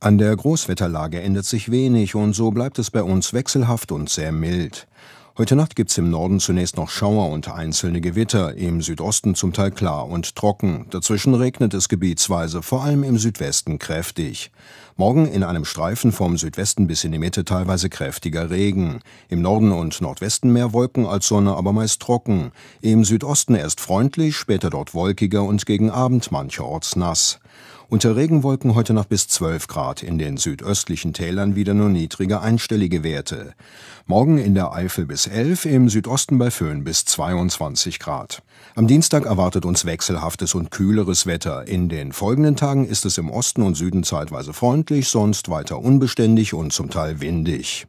An der Großwetterlage ändert sich wenig und so bleibt es bei uns wechselhaft und sehr mild. Heute Nacht gibt's im Norden zunächst noch Schauer und einzelne Gewitter, im Südosten zum Teil klar und trocken. Dazwischen regnet es gebietsweise, vor allem im Südwesten kräftig. Morgen in einem Streifen vom Südwesten bis in die Mitte teilweise kräftiger Regen. Im Norden und Nordwesten mehr Wolken als Sonne, aber meist trocken. Im Südosten erst freundlich, später dort wolkiger und gegen Abend mancherorts nass. Unter Regenwolken heute noch bis 12 Grad, in den südöstlichen Tälern wieder nur niedrige einstellige Werte. Morgen in der Eifel bis 11, im Südosten bei Föhn bis 22 Grad. Am Dienstag erwartet uns wechselhaftes und kühleres Wetter. In den folgenden Tagen ist es im Osten und Süden zeitweise freundlich, sonst weiter unbeständig und zum Teil windig.